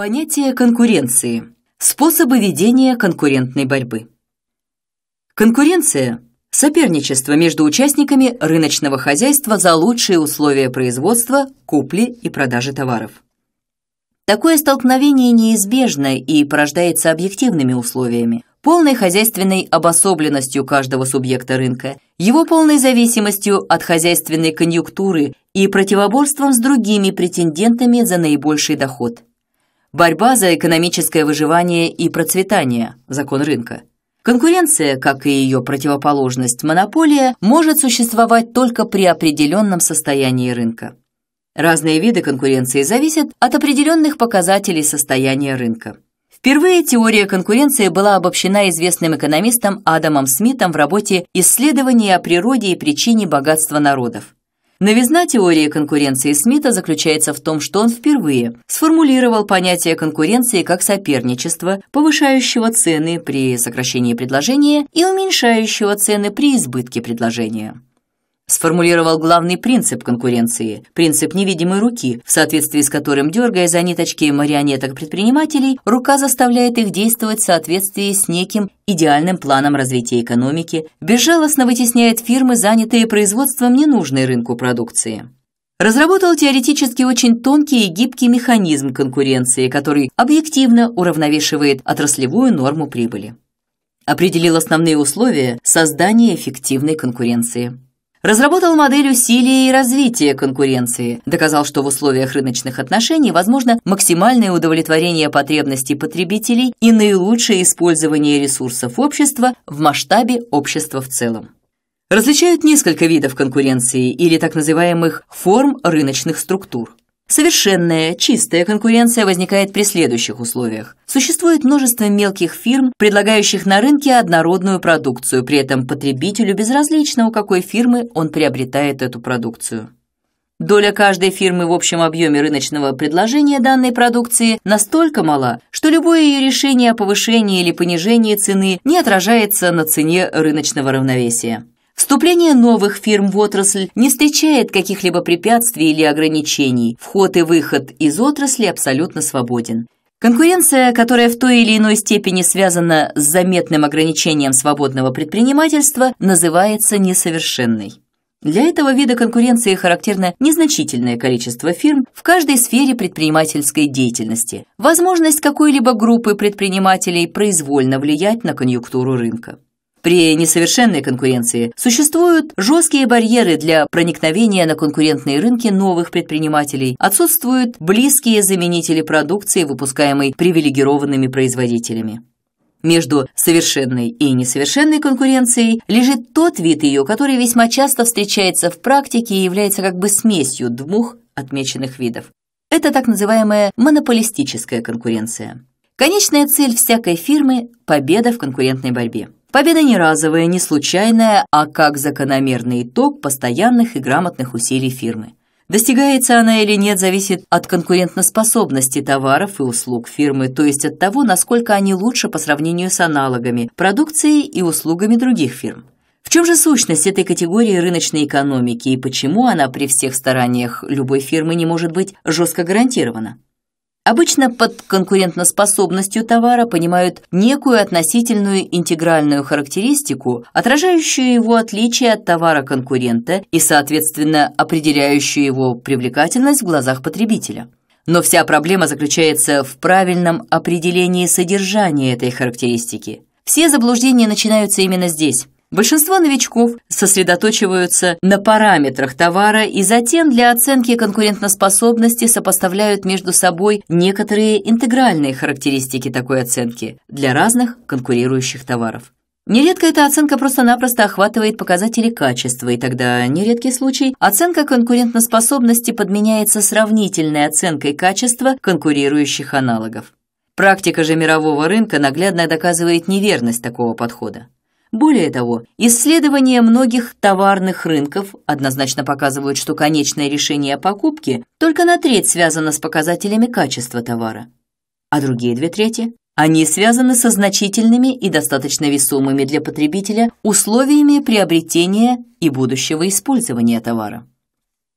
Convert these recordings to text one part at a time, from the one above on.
Понятие конкуренции. Способы ведения конкурентной борьбы. Конкуренция – соперничество между участниками рыночного хозяйства за лучшие условия производства, купли и продажи товаров. Такое столкновение неизбежно и порождается объективными условиями, полной хозяйственной обособленностью каждого субъекта рынка, его полной зависимостью от хозяйственной конъюнктуры и противоборством с другими претендентами за наибольший доход – борьба за экономическое выживание и процветание, закон рынка. Конкуренция, как и ее противоположность монополия, может существовать только при определенном состоянии рынка. Разные виды конкуренции зависят от определенных показателей состояния рынка. Впервые теория конкуренции была обобщена известным экономистом Адамом Смитом в работе «Исследование о природе и причине богатства народов» Новизна теории конкуренции Смита заключается в том, что он впервые сформулировал понятие конкуренции как соперничество, повышающего цены при сокращении предложения и уменьшающего цены при избытке предложения сформулировал главный принцип конкуренции, принцип невидимой руки, в соответствии с которым, дергая за ниточки марионеток предпринимателей, рука заставляет их действовать в соответствии с неким идеальным планом развития экономики, безжалостно вытесняет фирмы, занятые производством ненужной рынку продукции. Разработал теоретически очень тонкий и гибкий механизм конкуренции, который объективно уравновешивает отраслевую норму прибыли. Определил основные условия создания эффективной конкуренции. Разработал модель усилия и развития конкуренции, доказал, что в условиях рыночных отношений возможно максимальное удовлетворение потребностей потребителей и наилучшее использование ресурсов общества в масштабе общества в целом. Различают несколько видов конкуренции или так называемых форм рыночных структур. Совершенная, чистая конкуренция возникает при следующих условиях. Существует множество мелких фирм, предлагающих на рынке однородную продукцию, при этом потребителю безразлично, у какой фирмы он приобретает эту продукцию. Доля каждой фирмы в общем объеме рыночного предложения данной продукции настолько мала, что любое ее решение о повышении или понижении цены не отражается на цене рыночного равновесия. Вступление новых фирм в отрасль не встречает каких-либо препятствий или ограничений. Вход и выход из отрасли абсолютно свободен. Конкуренция, которая в той или иной степени связана с заметным ограничением свободного предпринимательства, называется несовершенной. Для этого вида конкуренции характерно незначительное количество фирм в каждой сфере предпринимательской деятельности, возможность какой-либо группы предпринимателей произвольно влиять на конъюнктуру рынка. При несовершенной конкуренции существуют жесткие барьеры для проникновения на конкурентные рынки новых предпринимателей, отсутствуют близкие заменители продукции, выпускаемой привилегированными производителями. Между совершенной и несовершенной конкуренцией лежит тот вид ее, который весьма часто встречается в практике и является как бы смесью двух отмеченных видов. Это так называемая монополистическая конкуренция. Конечная цель всякой фирмы – победа в конкурентной борьбе. Победа не разовая, не случайная, а как закономерный итог постоянных и грамотных усилий фирмы. Достигается она или нет, зависит от конкурентоспособности товаров и услуг фирмы, то есть от того, насколько они лучше по сравнению с аналогами, продукцией и услугами других фирм. В чем же сущность этой категории рыночной экономики и почему она при всех стараниях любой фирмы не может быть жестко гарантирована? Обычно под конкурентоспособностью товара понимают некую относительную интегральную характеристику, отражающую его отличие от товара конкурента и, соответственно, определяющую его привлекательность в глазах потребителя. Но вся проблема заключается в правильном определении содержания этой характеристики. Все заблуждения начинаются именно здесь – Большинство новичков сосредоточиваются на параметрах товара и затем для оценки конкурентоспособности сопоставляют между собой некоторые интегральные характеристики такой оценки для разных конкурирующих товаров. Нередко эта оценка просто-напросто охватывает показатели качества, и тогда нередкий случай оценка конкурентоспособности подменяется сравнительной оценкой качества конкурирующих аналогов. Практика же мирового рынка наглядно доказывает неверность такого подхода. Более того, исследования многих товарных рынков однозначно показывают, что конечное решение о покупке только на треть связано с показателями качества товара, а другие две трети они связаны со значительными и достаточно весомыми для потребителя условиями приобретения и будущего использования товара.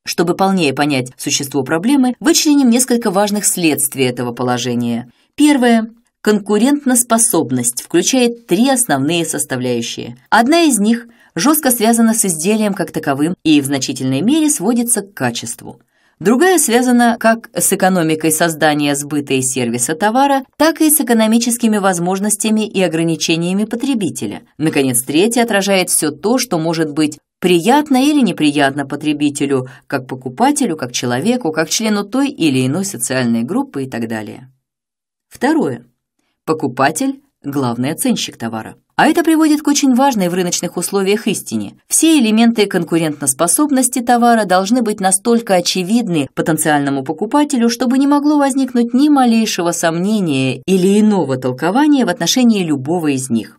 Чтобы полнее понять существо проблемы, вычленим несколько важных следствий этого положения. Первое Конкурентноспособность включает три основные составляющие. Одна из них жестко связана с изделием как таковым и в значительной мере сводится к качеству. Другая связана как с экономикой создания сбыта и сервиса товара, так и с экономическими возможностями и ограничениями потребителя. Наконец, третья отражает все то, что может быть приятно или неприятно потребителю, как покупателю, как человеку, как члену той или иной социальной группы и так далее. Второе. Покупатель – главный оценщик товара. А это приводит к очень важной в рыночных условиях истине. Все элементы конкурентоспособности товара должны быть настолько очевидны потенциальному покупателю, чтобы не могло возникнуть ни малейшего сомнения или иного толкования в отношении любого из них.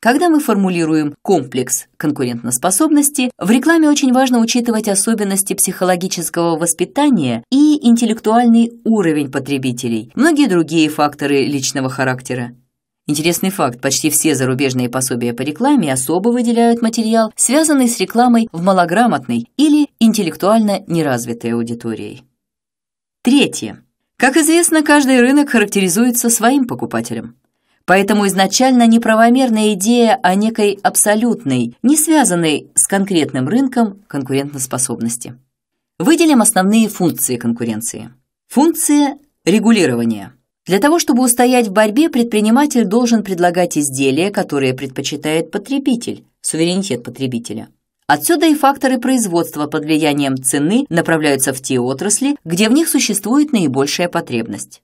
Когда мы формулируем комплекс конкурентоспособности, в рекламе очень важно учитывать особенности психологического воспитания и интеллектуальный уровень потребителей, многие другие факторы личного характера. Интересный факт, почти все зарубежные пособия по рекламе особо выделяют материал, связанный с рекламой в малограмотной или интеллектуально неразвитой аудитории. Третье. Как известно, каждый рынок характеризуется своим покупателем. Поэтому изначально неправомерная идея о некой абсолютной, не связанной с конкретным рынком конкурентоспособности. Выделим основные функции конкуренции. Функция регулирования. Для того, чтобы устоять в борьбе, предприниматель должен предлагать изделия, которые предпочитает потребитель, суверенитет потребителя. Отсюда и факторы производства под влиянием цены направляются в те отрасли, где в них существует наибольшая потребность.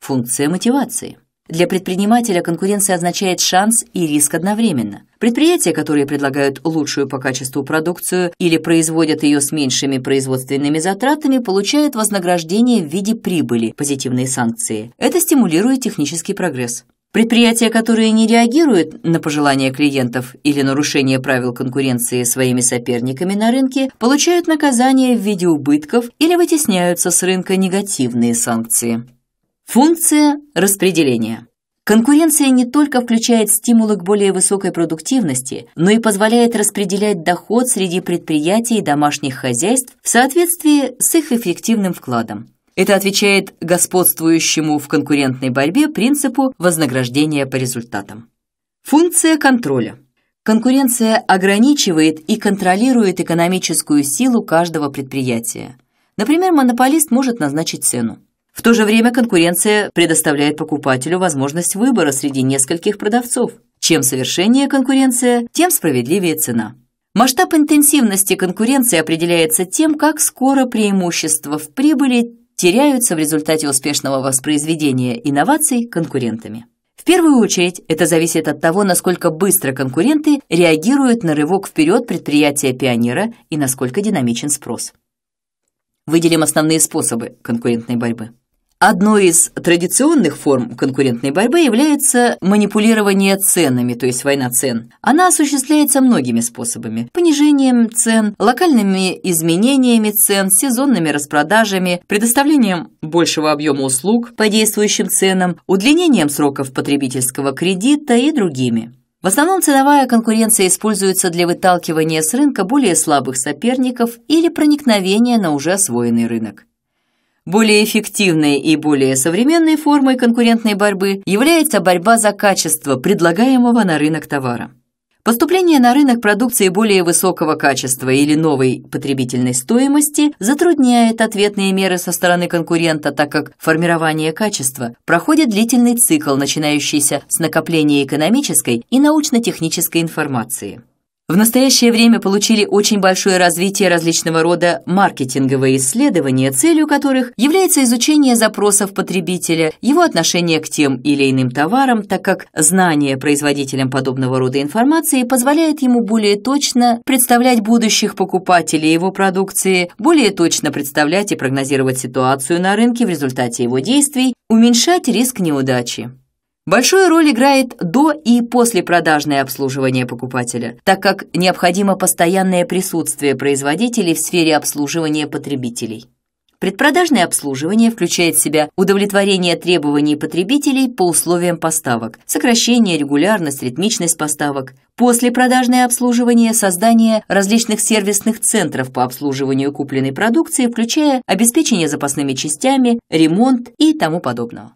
Функция мотивации. Для предпринимателя конкуренция означает шанс и риск одновременно. Предприятия, которые предлагают лучшую по качеству продукцию или производят ее с меньшими производственными затратами, получают вознаграждение в виде прибыли, позитивные санкции. Это стимулирует технический прогресс. Предприятия, которые не реагируют на пожелания клиентов или нарушение правил конкуренции своими соперниками на рынке, получают наказание в виде убытков или вытесняются с рынка негативные санкции. Функция распределения. Конкуренция не только включает стимулы к более высокой продуктивности, но и позволяет распределять доход среди предприятий и домашних хозяйств в соответствии с их эффективным вкладом. Это отвечает господствующему в конкурентной борьбе принципу вознаграждения по результатам. Функция контроля. Конкуренция ограничивает и контролирует экономическую силу каждого предприятия. Например, монополист может назначить цену. В то же время конкуренция предоставляет покупателю возможность выбора среди нескольких продавцов. Чем совершеннее конкуренция, тем справедливее цена. Масштаб интенсивности конкуренции определяется тем, как скоро преимущества в прибыли теряются в результате успешного воспроизведения инноваций конкурентами. В первую очередь это зависит от того, насколько быстро конкуренты реагируют на рывок вперед предприятия пионера и насколько динамичен спрос. Выделим основные способы конкурентной борьбы. Одной из традиционных форм конкурентной борьбы является манипулирование ценами, то есть война цен. Она осуществляется многими способами – понижением цен, локальными изменениями цен, сезонными распродажами, предоставлением большего объема услуг по действующим ценам, удлинением сроков потребительского кредита и другими. В основном ценовая конкуренция используется для выталкивания с рынка более слабых соперников или проникновения на уже освоенный рынок. Более эффективной и более современной формой конкурентной борьбы является борьба за качество предлагаемого на рынок товара. Поступление на рынок продукции более высокого качества или новой потребительной стоимости затрудняет ответные меры со стороны конкурента, так как формирование качества проходит длительный цикл, начинающийся с накопления экономической и научно-технической информации. В настоящее время получили очень большое развитие различного рода маркетинговые исследования, целью которых является изучение запросов потребителя, его отношения к тем или иным товарам, так как знание производителям подобного рода информации позволяет ему более точно представлять будущих покупателей его продукции, более точно представлять и прогнозировать ситуацию на рынке в результате его действий, уменьшать риск неудачи. Большую роль играет до- и послепродажное обслуживание покупателя, так как необходимо постоянное присутствие производителей в сфере обслуживания потребителей. Предпродажное обслуживание включает в себя удовлетворение требований потребителей по условиям поставок, сокращение, регулярность, ритмичность поставок, послепродажное обслуживание, создание различных сервисных центров по обслуживанию купленной продукции, включая обеспечение запасными частями, ремонт и тому подобного.